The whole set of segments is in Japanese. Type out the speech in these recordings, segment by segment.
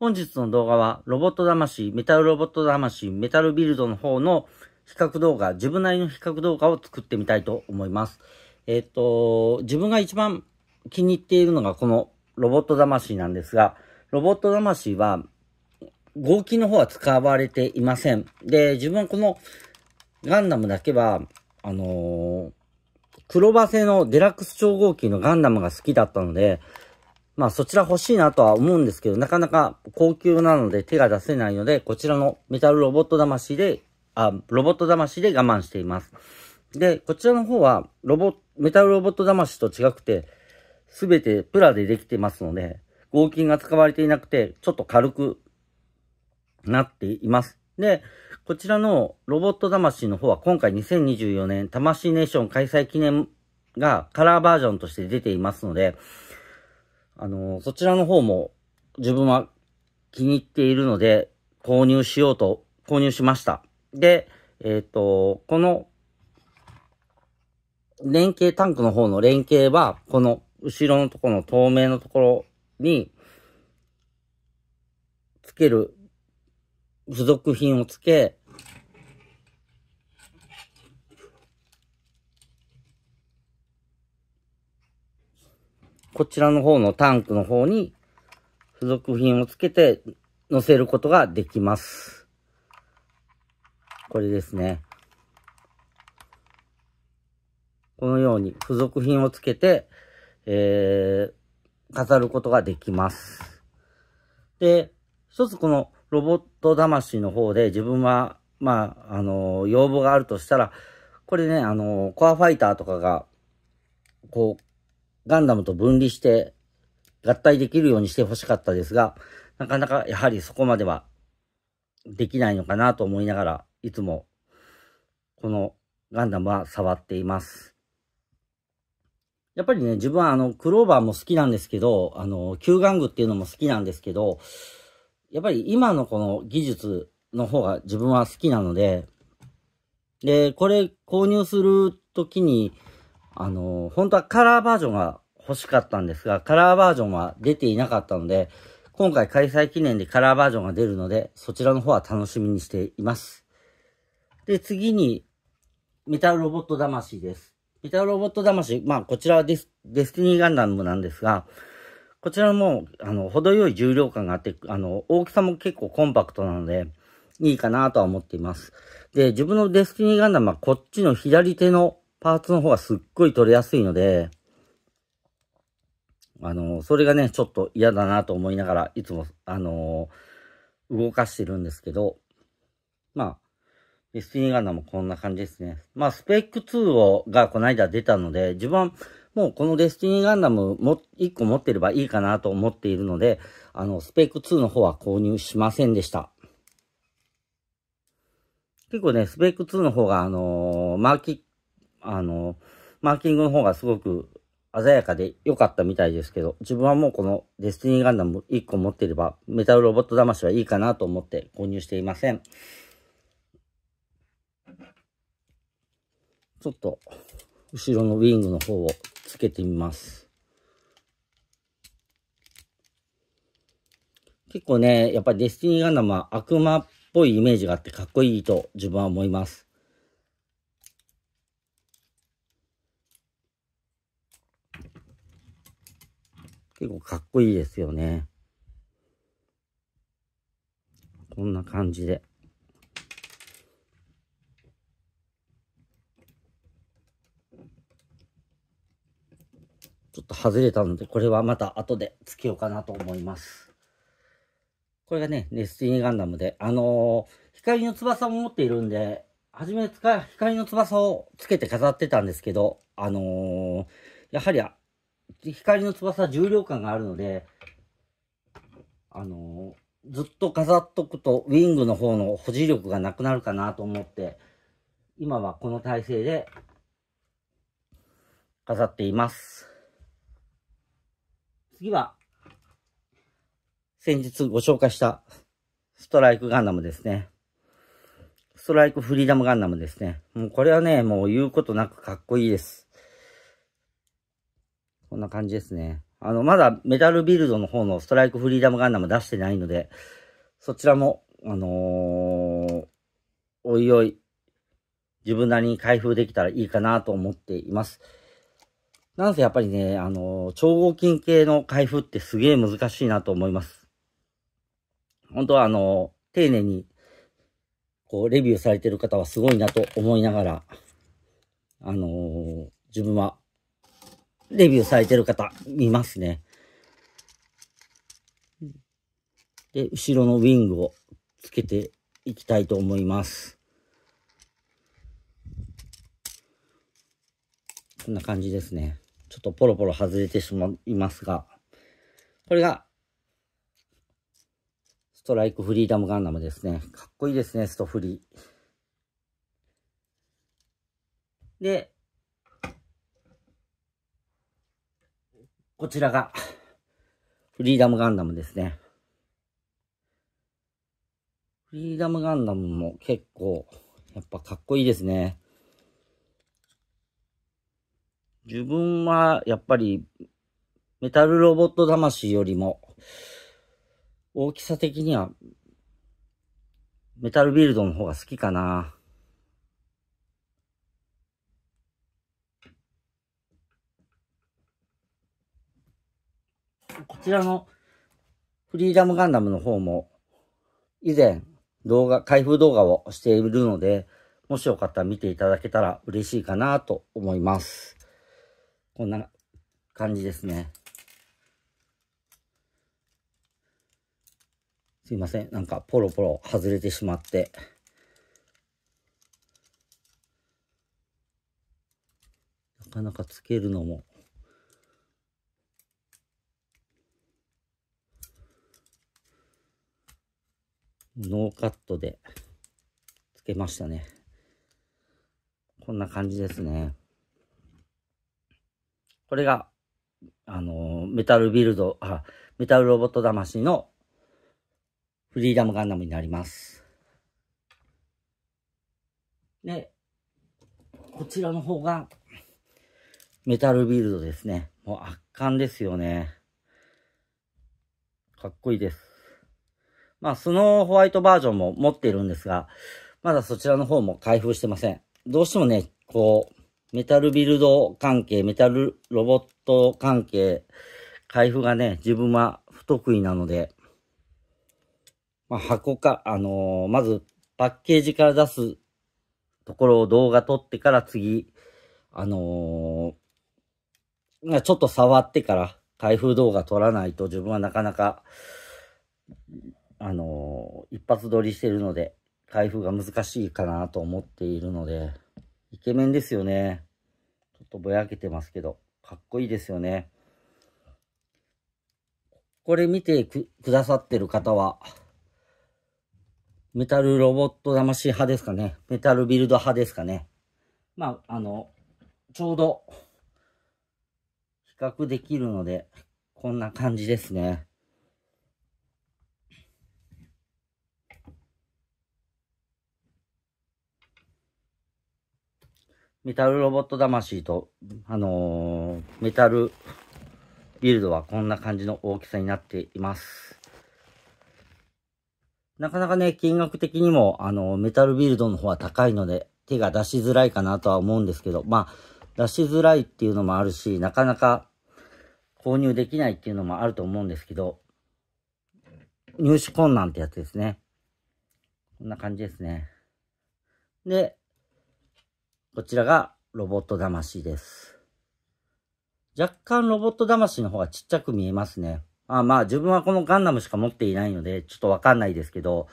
本日の動画は、ロボット魂、メタルロボット魂、メタルビルドの方の比較動画、自分なりの比較動画を作ってみたいと思います。えっ、と、自分が一番気に入っているのがこのロボット魂なんですが、ロボット魂は、合金の方は使われていません。で、自分はこのガンダムだけは、あのー、黒バ製のデラックス超合金のガンダムが好きだったので、まあそちら欲しいなとは思うんですけど、なかなか高級なので手が出せないので、こちらのメタルロボット魂で、あ、ロボット魂で我慢しています。で、こちらの方は、ロボ、メタルロボット魂と違くて、すべてプラでできてますので、合金が使われていなくて、ちょっと軽くなっています。で、こちらのロボット魂の方は今回2024年魂ネーション開催記念がカラーバージョンとして出ていますので、あの、そちらの方も自分は気に入っているので、購入しようと、購入しました。で、えっ、ー、と、この、連携タンクの方の連携は、この後ろのところの透明のところに、つける付属品を付け、こちらの方のタンクの方に付属品をつけて乗せることができます。これですね。このように付属品をつけて、えー、飾ることができます。で、一つこのロボット魂の方で自分は、まあ、あの要望があるとしたら、これね、あのコアファイターとかが、こう、ガンダムと分離して合体できるようにして欲しかったですが、なかなかやはりそこまではできないのかなと思いながら、いつもこのガンダムは触っています。やっぱりね、自分はあの、クローバーも好きなんですけど、あの、吸眼具っていうのも好きなんですけど、やっぱり今のこの技術の方が自分は好きなので、で、これ購入するときに、あの、本当はカラーバージョンが欲しかったんですが、カラーバージョンは出ていなかったので、今回開催記念でカラーバージョンが出るので、そちらの方は楽しみにしています。で、次に、メタルロボット魂です。メタルロボット魂、まあ、こちらはデスデスティニーガンダムなんですが、こちらも、あの、程よい重量感があって、あの、大きさも結構コンパクトなので、いいかなとは思っています。で、自分のデスティニーガンダムはこっちの左手のパーツの方がすっごい取れやすいので、あの、それがね、ちょっと嫌だなと思いながら、いつも、あのー、動かしてるんですけど、まあ、デスティニーガンダムこんな感じですね。まあ、スペック2をがこの間出たので、自分もうこのデスティニーガンダムも1個持ってればいいかなと思っているので、あの、スペック2の方は購入しませんでした。結構ね、スペック2の方が、あのー、マーキ、あのー、マーキングの方がすごく、鮮やかで良かったみたいですけど、自分はもうこのデスティニーガンダム1個持ってれば、メタルロボット魂はいいかなと思って購入していません。ちょっと、後ろのウィングの方をつけてみます。結構ね、やっぱりデスティニーガンダムは悪魔っぽいイメージがあってかっこいいと自分は思います。結構かっこいいですよね。こんな感じで。ちょっと外れたので、これはまた後でつけようかなと思います。これがね、ネスティニガンダムで、あのー、光の翼も持っているんで、初め使い、光の翼をつけて飾ってたんですけど、あのー、やはり光の翼は重量感があるので、あのー、ずっと飾っとくと、ウィングの方の保持力がなくなるかなと思って、今はこの体勢で飾っています。次は、先日ご紹介したストライクガンダムですね。ストライクフリーダムガンダムですね。もうこれはね、もう言うことなくかっこいいです。こんな感じですね。あの、まだメタルビルドの方のストライクフリーダムガンダム出してないので、そちらも、あのー、おいおい、自分なりに開封できたらいいかなと思っています。なんせやっぱりね、あのー、超合金系の開封ってすげえ難しいなと思います。本当はあのー、丁寧に、こう、レビューされてる方はすごいなと思いながら、あの自分はレビューされてる方、見ますね。で、後ろのウィングをつけていきたいと思います。こんな感じですね。ちょっとポロポロ外れてしまいますが、これが、ストライクフリーダムガンダムですね。かっこいいですね、ストフリー。で、こちらが、フリーダムガンダムですね。フリーダムガンダムも結構、やっぱかっこいいですね。自分は、やっぱり、メタルロボット魂よりも、大きさ的には、メタルビルドの方が好きかな。こちらのフリーダムガンダムの方も、以前動画、開封動画をしているので、もしよかったら見ていただけたら嬉しいかなと思います。こんな感じですね。すいません。なんかポロポロ外れてしまって。なかなかつけるのもノーカットでつけましたね。こんな感じですね。これが、あの、メタルビルド、あ、メタルロボット魂のフリーダムガンダムになります。で、こちらの方が、メタルビルドですね。もう圧巻ですよね。かっこいいです。まあ、スノーホワイトバージョンも持っているんですが、まだそちらの方も開封してません。どうしてもね、こう、メタルビルド関係、メタルロボット関係、開封がね、自分は不得意なので、まあ、箱か、あのー、まずパッケージから出すところを動画撮ってから次、あのー、ちょっと触ってから開封動画撮らないと自分はなかなかあのー、一発撮りしてるので、開封が難しいかなと思っているので、イケメンですよね。ちょっとぼやけてますけど、かっこいいですよね。これ見てくださってる方は、メタルロボット魂派ですかね。メタルビルド派ですかね。まあ、あの、ちょうど、比較できるので、こんな感じですね。メタルロボット魂と、あのー、メタルビルドはこんな感じの大きさになっています。なかなかね、金額的にも、あのー、メタルビルドの方は高いので、手が出しづらいかなとは思うんですけど、まあ、出しづらいっていうのもあるし、なかなか購入できないっていうのもあると思うんですけど、入手困難ってやつですね。こんな感じですね。で、こちらがロボット魂です。若干ロボット魂の方がちっちゃく見えますね。あまあ自分はこのガンダムしか持っていないので、ちょっとわかんないですけど、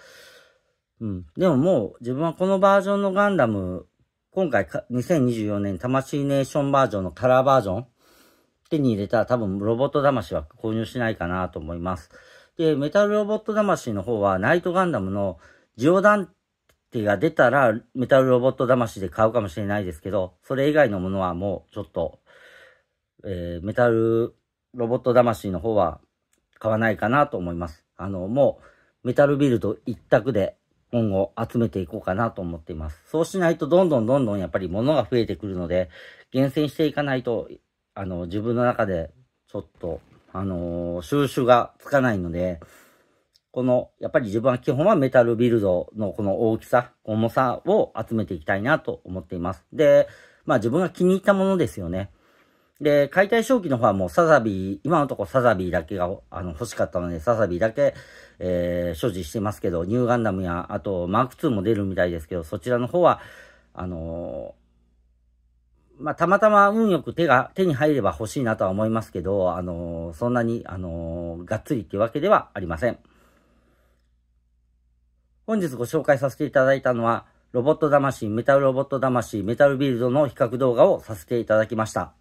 うん。でももう自分はこのバージョンのガンダム、今回2024年魂ネーションバージョンのカラーバージョン手に入れたら多分ロボット魂は購入しないかなと思います。で、メタルロボット魂の方はナイトガンダムのジオ団ティが出たら、メタルロボット魂で買うかもしれないですけど、それ以外のものはもうちょっと、えー、メタルロボット魂の方は買わないかなと思います。あの、もうメタルビルド一択で今後集めていこうかなと思っています。そうしないとどんどんどんどんやっぱり物が増えてくるので、厳選していかないと、あの、自分の中でちょっと、あのー、収集がつかないので、この、やっぱり自分は基本はメタルビルドのこの大きさ、重さを集めていきたいなと思っています。で、まあ自分が気に入ったものですよね。で、解体正規の方はもうサザビー、今のところサザビーだけがあの欲しかったので、サザビーだけ、えー、所持してますけど、ニューガンダムや、あとマーク2も出るみたいですけど、そちらの方は、あのー、まあ、たまたま運よく手が、手に入れば欲しいなとは思いますけど、あのー、そんなに、あのがっつりっていうわけではありません。本日ご紹介させていただいたのは、ロボット魂、メタルロボット魂、メタルビルドの比較動画をさせていただきました。